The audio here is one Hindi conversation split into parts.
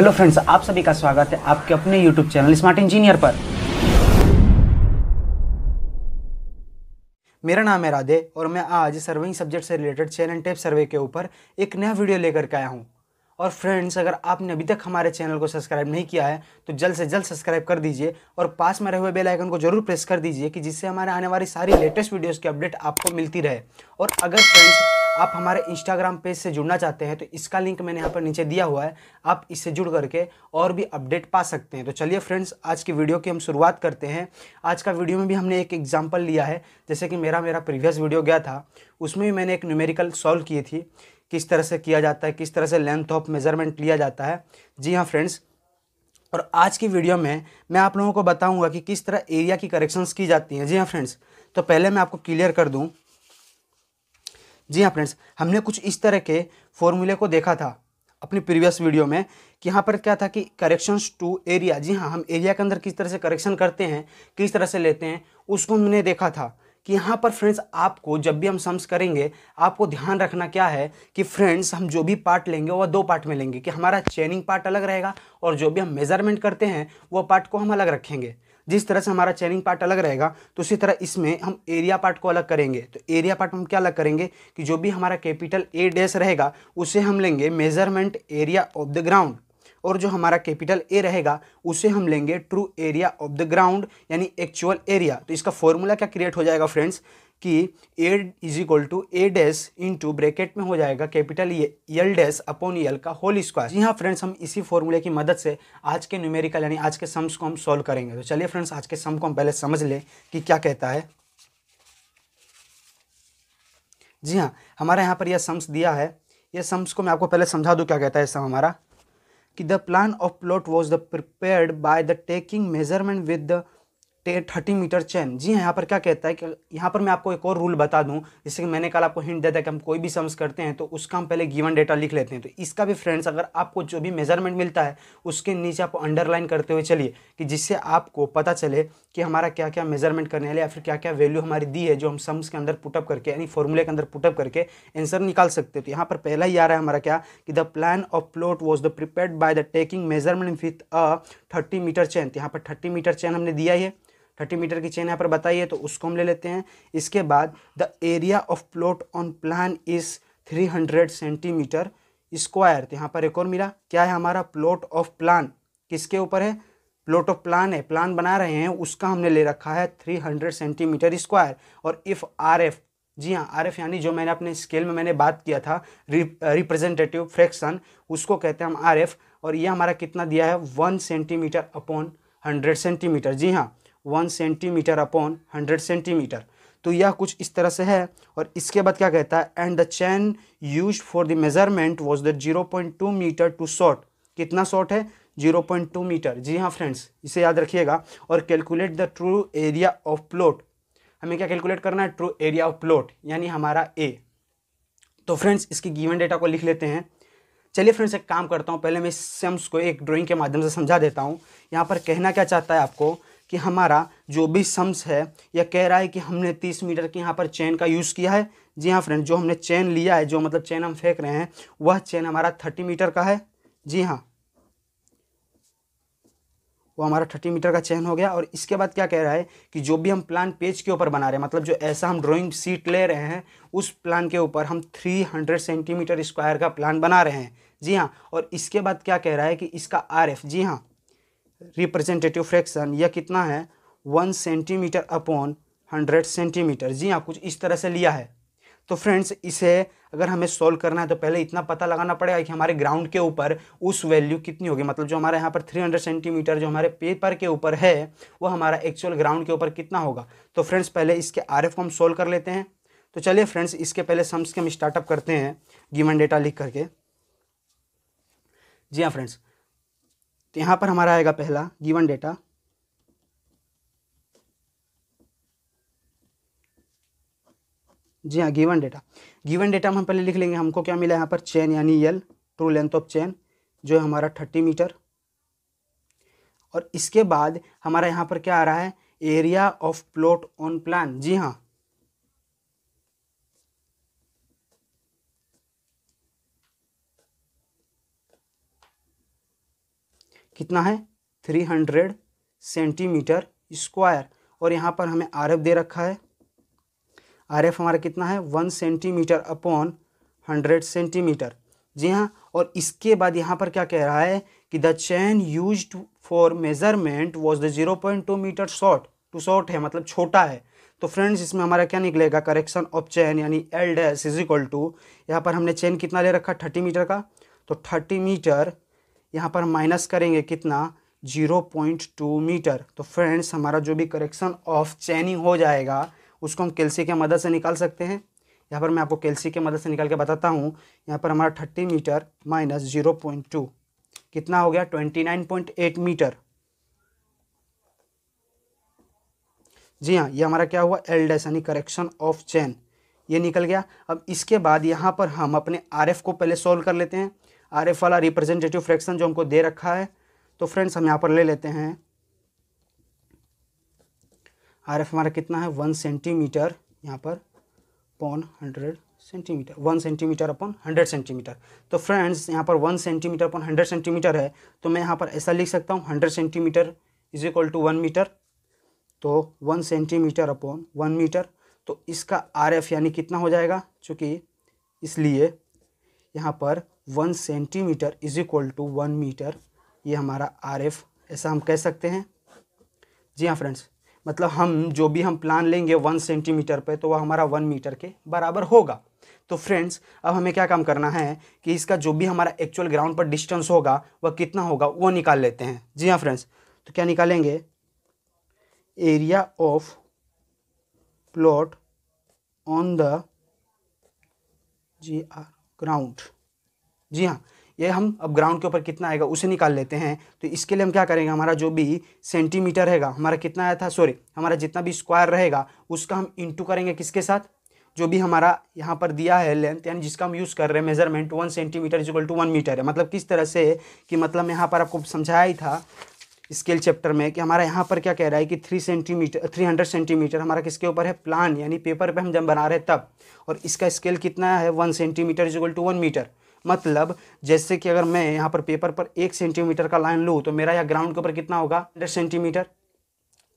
हेलो फ्रेंड्स आप सभी का स्वागत है आपके अपने यूट्यूब चैनल स्मार्ट इंजीनियर पर मेरा नाम है राधे और मैं आज सर्विंग सब्जेक्ट से related channel and tape survey के ऊपर एक नया वीडियो लेकर के आया हूँ और फ्रेंड्स अगर आपने अभी तक हमारे चैनल को सब्सक्राइब नहीं किया है तो जल्द से जल्द सब्सक्राइब कर दीजिए और पास में रहे हुए बेल आइकन को जरूर प्रेस कर दीजिए कि जिससे हमारे आने वाली सारी लेटेस्ट वीडियोस की अपडेट आपको मिलती रहे और अगर फ्रेंड्स आप हमारे इंस्टाग्राम पेज से जुड़ना चाहते हैं तो इसका लिंक मैंने यहाँ पर नीचे दिया हुआ है आप इससे जुड़ करके और भी अपडेट पा सकते हैं तो चलिए फ्रेंड्स आज की वीडियो की हम शुरुआत करते हैं आज का वीडियो में भी हमने एक एग्जाम्पल लिया है जैसे कि मेरा मेरा प्रीवियस वीडियो गया था उसमें भी मैंने एक न्यूमेरिकल सॉल्व की थी किस तरह से किया जाता है किस तरह से लेंथ ऑफ मेजरमेंट लिया जाता है जी हाँ फ्रेंड्स और आज की वीडियो में मैं आप लोगों को बताऊंगा कि किस तरह एरिया की करेक्शंस की जाती हैं जी हाँ फ्रेंड्स तो पहले मैं आपको क्लियर कर दूं जी हाँ फ्रेंड्स हमने कुछ इस तरह के फॉर्मूले को देखा था अपनी प्रीवियस वीडियो में कि यहाँ पर क्या था कि करेक्शंस टू एरिया जी हाँ हम एरिया के अंदर किस तरह से करेक्शन करते हैं किस तरह से लेते हैं उसको हमने देखा था कि यहाँ पर फ्रेंड्स आपको जब भी हम सम्स करेंगे आपको ध्यान रखना क्या है कि फ्रेंड्स हम जो भी पार्ट लेंगे वह दो पार्ट में लेंगे कि हमारा चेनिंग पार्ट अलग रहेगा और जो भी हम मेजरमेंट करते हैं वह पार्ट को हम अलग रखेंगे जिस तरह से हमारा चैनिंग पार्ट अलग रहेगा तो उसी तरह इसमें हम एरिया पार्ट को अलग करेंगे तो एरिया पार्ट हम क्या अलग करेंगे कि जो भी हमारा कैपिटल ए डैश रहेगा उसे हम लेंगे measurement area of the ground और जो हमारा कैपिटल ए रहेगा उसे हम लेंगे true area of the ground यानी एक्चुअल एरिया तो इसका फॉर्मूला क्या क्रिएट हो जाएगा फ्रेंड्स कि A is equal to A dash into bracket में हो जाएगा capital L dash upon L का होल स्क्वायर जी हाँ फ्रेंड्स हम इसी फॉर्मूले की मदद से आज के न्यूमेरिकल यानी आज के सम्स को हम सॉल्व करेंगे तो चलिए फ्रेंड्स आज के सम को हम पहले समझ लें कि क्या कहता है जी हाँ हमारे यहाँ पर यह सम्स दिया है यह सम्स को मैं आपको पहले समझा दूँ क्या कहता है सम हमारा कि the plan of plot was the prepared by the taking measurement with the thirty metre chain जी हाँ यहाँ पर क्या कहता है कि यहाँ पर मैं आपको एक और रूल बता दूँ जैसे कि मैंने कल आपको हिंट दिया था कि हम कोई भी सम्स करते हैं तो उसका हम पहले गिवन डेटा लिख लेते हैं तो इसका भी फ्रेंड्स अगर आपको जो भी मेजरमेंट मिलता है उसके नीचे आप अंडरलाइन करते हुए चलिए कि जिससे आपको पता चले कि हमारा क्या क्या मेजरमेंट करने वाले या फिर क्या क्या वैल्यू हमारी दी है जो हम सम्स के अंदर पुटअप करके यानी फॉर्मूले के अंदर पुटअप करके आंसर निकाल सकते हो तो यहाँ पर पहला ही आ रहा है हमारा क्या कि the plan of plot was the prepare by the taking measurement with a thirty metre chain तो यहाँ पर थर्टी मीटर चैन हमने दिया है थर्टी मीटर की चेन यहाँ पर बताइए तो उसको हम ले लेते हैं इसके बाद the area of plot on plan is three hundred centimetre square तो यहाँ पर एक और मिला क्या है हमारा प्लॉट ऑफ प्लान किसके ऊपर है प्लॉट ऑफ प्लान है प्लान बना रहे हैं उसका हमने ले रखा है थ्री हंड्रेड सेंटीमीटर स्क्वायर और इफ़ आर एफ जी हाँ आर एफ यानी जो मैंने अपने स्केल में मैंने बात किया था रिप्रेजेंटेटिव फ्रैक्शन uh, उसको कहते हैं हम आर एफ और ये हमारा कितना दिया है one centimetre upon hundred centimetre जी हाँ one centimetre upon hundred centimetre तो यह कुछ इस तरह से है और इसके बाद क्या कहता है and the chain use for the measurement was the zero point two metre too short कितना शॉर्ट है जीरो पॉइंट टू मीटर जी हाँ फ्रेंड्स इसे याद रखिएगा और calculate the true area of plot हमें क्या कैलकुलेट करना है ट्रू एरिया ऑफ प्लॉट यानी हमारा ए तो फ्रेंड्स इसके गिवन डेटा को लिख लेते हैं चलिए फ्रेंड्स एक काम करता हूँ पहले मैं इस सेम्स को एक ड्राइंग के माध्यम से समझा देता हूँ यहाँ पर कहना क्या चाहता है आपको कि हमारा जो भी सम्स है यह कह रहा है कि हमने तीस मीटर के यहाँ पर चैन का यूज़ किया है जी हाँ फ्रेंड जो हमने चैन लिया है जो मतलब चैन हम फेंक रहे हैं वह चैन हमारा थर्टी मीटर का है जी हाँ वो हमारा थर्टी मीटर का चैन हो गया और इसके बाद क्या कह रहा है कि जो भी हम प्लान पेज के ऊपर बना रहे हैं मतलब जो ऐसा हम ड्राइंग सीट ले रहे हैं उस प्लान के ऊपर हम थ्री हंड्रेड सेंटीमीटर स्क्वायर का प्लान बना रहे हैं जी हाँ और इसके बाद क्या कह रहा है कि इसका आर एफ जी हाँ रिप्रेजेंटेटिव फ्रैक्शन यह कितना है one centimetre upon hundred centimetre जी हाँ कुछ इस तरह से लिया है तो फ्रेंड्स इसे अगर हमें सॉल्व करना है तो पहले इतना पता लगाना पड़ेगा कि हमारे ग्राउंड के ऊपर उस वैल्यू कितनी होगी मतलब जो हमारे यहाँ पर 300 सेंटीमीटर जो हमारे पेपर के ऊपर है वो हमारा एक्चुअल ग्राउंड के ऊपर कितना होगा तो फ्रेंड्स पहले इसके आर एफ को हम सोल्व कर लेते हैं तो चलिए फ्रेंड्स इसके पहले सम्स के हम स्टार्टअप करते हैं गिवन डेटा लिख करके जी हाँ फ्रेंड्स तो यहाँ पर हमारा आएगा पहला गिवन डेटा जी हाँ गिवन डेटा गिवन डेटा में हम पहले लिख लेंगे हमको क्या मिला यहाँ पर चेन यानी L true length of chain जो है हमारा थर्टी मीटर और इसके बाद हमारा यहाँ पर क्या आ रहा है area of plot on plan जी हाँ कितना है थ्री हंड्रेड सेंटीमीटर स्क्वायर और यहाँ पर हमें आर दे रखा है आर हमारा कितना है one centimetre upon hundred centimetre जी हाँ और इसके बाद यहाँ पर क्या कह रहा है कि the chain use for measurement was the zero point two metre short too short है मतलब छोटा है तो फ्रेंड्स इसमें हमारा क्या निकलेगा करेक्शन ऑफ चैन यानी L dash is equal to यहाँ पर हमने चैन कितना ले रखा थर्टी मीटर का तो थर्टी मीटर यहाँ पर माइनस करेंगे कितना 0.2 मीटर तो फ्रेंड्स हमारा जो भी करेक्शन ऑफ चैनिंग हो जाएगा उसको हम कैल्सी के मदद से निकाल सकते हैं यहाँ पर मैं आपको कैल्सी के मदद से निकाल के बताता हूँ यहाँ पर हमारा thirty metre minus zero point two कितना हो गया twenty nine point eight metre जी हाँ ये हमारा क्या हुआ एल डैस यानी करेक्शन ऑफ चैन ये निकल गया अब इसके बाद यहाँ पर हम अपने आर को पहले सोल्व कर लेते हैं आर एफ वाला रिप्रेजेंटेटिव फ्रैक्शन जो हमको दे रखा है तो फ्रेंड्स हम यहाँ पर ले लेते हैं आर एफ हमारा कितना है वन सेंटीमीटर यहाँ पर upon hundred centimetre one centimetre upon hundred centimetre तो फ्रेंड्स यहाँ पर one centimetre upon hundred centimetre है तो मैं यहाँ पर ऐसा लिख सकता हूँ hundred centimetre is equal to one metre तो one centimetre upon one metre तो इसका आर एफ यानी कितना हो जाएगा चूँकि इसलिए यहाँ पर one centimetre is equal to one metre ये हमारा आर एफ ऐसा हम कह सकते हैं जी हाँ फ्रेंड्स मतलब हम जो भी हम प्लान लेंगे वन सेंटीमीटर पे तो वह हमारा वन मीटर के बराबर होगा तो फ्रेंड्स अब हमें क्या काम करना है कि इसका जो भी हमारा एक्चुअल ग्राउंड पर डिस्टेंस होगा वह कितना होगा वो निकाल लेते हैं जी हाँ फ्रेंड्स तो क्या निकालेंगे area of plot on the जी आर ग्राउंड जी हाँ ये हम अब ग्राउंड के ऊपर कितना आएगा उसे निकाल लेते हैं तो इसके लिए हम क्या करेंगे हमारा जो भी सेंटीमीटर रहेगा हमारा कितना आया था सॉरी हमारा जितना भी स्क्वायर रहेगा उसका हम इंटू करेंगे किसके साथ जो भी हमारा यहाँ पर दिया है लेंथ यानी जिसका हम यूज़ कर रहे हैं measurement one centimetre is equal to one metre है मतलब किस तरह से कि मतलब यहाँ पर आपको समझाया ही था स्केल चैप्टर में कि हमारा यहाँ पर क्या कह रहा है कि three centimetre three hundred centimetre हमारा किसके ऊपर है प्लान यानी पेपर पे हम जब बना रहे तब और इसका स्केल कितना है one centimetre is equal to one metre मतलब जैसे कि अगर मैं यहाँ पर पेपर पर एक सेंटीमीटर का लाइन लूँ तो मेरा यहाँ ग्राउंड के ऊपर कितना होगा हंड्रेड सेंटीमीटर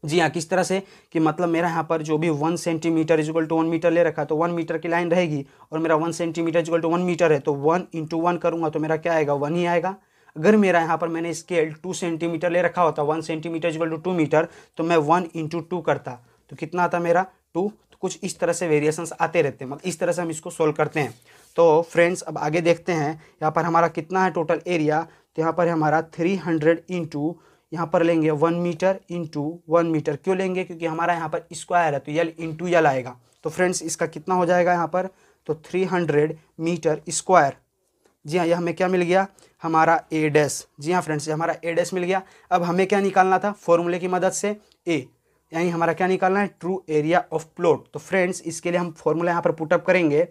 जी हाँ किस तरह से कि मतलब मेरा यहाँ पर जो भी one centimetre equal to one metre ले रखा तो वन मीटर की लाइन रहेगी और मेरा one centimetre equal to one metre है तो वन इंटू वन करूँगा तो मेरा क्या आएगा वन ही आएगा अगर मेरा यहाँ पर मैंने स्केल टू सेंटीमीटर ले रखा होता one centimetre equal to two metre तो मैं वन इंटू टू करता तो कितना आता मेरा टू तो कुछ इस तरह से वेरिएशंस आते रहते हैं मतलब इस तरह से हम इसको सोल्व करते हैं तो फ्रेंड्स अब आगे देखते हैं यहाँ पर हमारा कितना है टोटल एरिया तो यहाँ पर हमारा थ्री हंड्रेड इंटू यहाँ पर लेंगे one metre into one metre क्यों लेंगे क्योंकि हमारा यहाँ पर स्क्वायर है तो यल इंटू यल आएगा तो फ्रेंड्स इसका कितना हो जाएगा यहाँ पर तो थ्री हंड्रेड मीटर स्क्वायर जी हाँ यह हमें क्या मिल गया हमारा ए डैस जी हाँ फ्रेंड्स हमारा ए डैस मिल गया अब हमें क्या निकालना था फॉर्मूले की मदद से ए यानी हमारा क्या निकालना है ट्रू एरिया ऑफ प्लॉट तो फ्रेंड्स इसके लिए हम फॉर्मूला यहाँ पर पुटअप करेंगे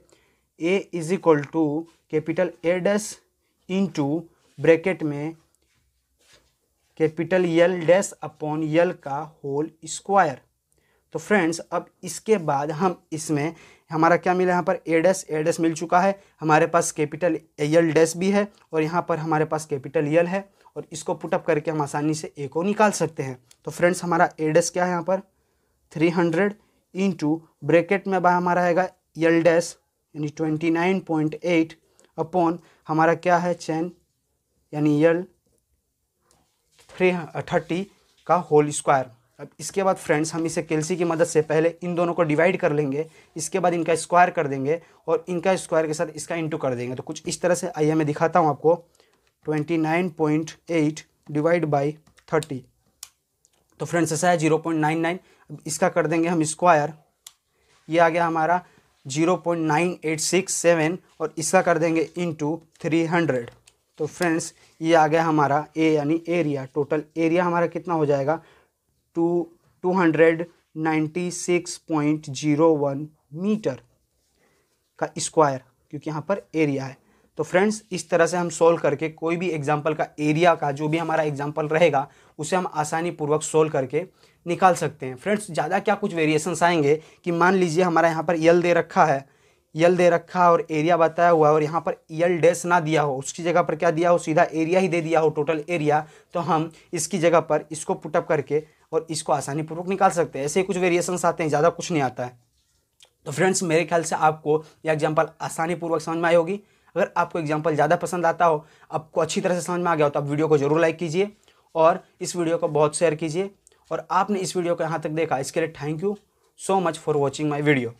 A is equal to capital A in into bracket में capital L dash upon L का होल स्क्वायर तो फ्रेंड्स अब इसके बाद हम इसमें हमारा क्या मिला यहाँ पर ए डैस ए डैस मिल चुका है हमारे पास कैपिटल यल डैस भी है और यहाँ पर हमारे पास कैपिटल यल है और इसको पुटअप करके हम आसानी से ए को निकाल सकते हैं तो फ्रेंड्स हमारा ए डैस क्या है यहाँ पर थ्री हंड्रेड इंटू ब्रेकेट में हमारा आएगा यल डैश यानी twenty nine point eight upon हमारा क्या है चैन यानी यल थ्री थर्टी का होल स्क्वायर अब इसके बाद फ्रेंड्स हम इसे केलसी की मदद से पहले इन दोनों को डिवाइड कर लेंगे इसके बाद इनका स्क्वायर कर देंगे और इनका स्क्वायर के साथ इसका इंटू कर देंगे तो कुछ इस तरह से आइए मैं दिखाता हूँ आपको twenty nine point eight divide by thirty तो फ्रेंड्स ऐसा है जीरो पॉइंट नाइन नाइन अब इसका कर देंगे हम स्क्वायर ये आ गया हमारा zero point nine eight six seven और इसका कर देंगे इन टू थ्री हंड्रेड तो फ्रेंड्स ये आ गया हमारा ए यानी एरिया टोटल एरिया हमारा कितना हो जाएगा two two hundred ninety six point zero one metre का स्क्वायर क्योंकि यहाँ पर एरिया है तो फ्रेंड्स इस तरह से हम सोल्व करके कोई भी एग्जाम्पल का एरिया का जो भी हमारा एग्जाम्पल रहेगा उसे हम आसानी पूर्वक सोल्व करके निकाल सकते हैं फ्रेंड्स ज़्यादा क्या कुछ वेरिएशंस आएंगे कि मान लीजिए हमारा यहाँ पर यल दे रखा है यल दे रखा है और एरिया बताया हुआ है और यहाँ पर यल डैश ना दिया हो उसकी जगह पर क्या दिया हो सीधा एरिया ही दे दिया हो टोटल एरिया तो हम इसकी जगह पर इसको पुटअप करके और इसको आसानी पूर्वक निकाल सकते हैं ऐसे कुछ वेरिएशंस आते हैं ज़्यादा कुछ नहीं आता है तो फ्रेंड्स मेरे ख्याल से आपको यह एग्जाम्पल आसानी पूर्वक समझ में आई होगी अगर आपको एग्जाम्पल ज़्यादा पसंद आता हो आपको अच्छी तरह से समझ में आ गया हो तो आप वीडियो को जरूर लाइक कीजिए और इस वीडियो को बहुत शेयर कीजिए और आपने इस वीडियो को यहाँ तक देखा इसके लिए thank you so much for watching my video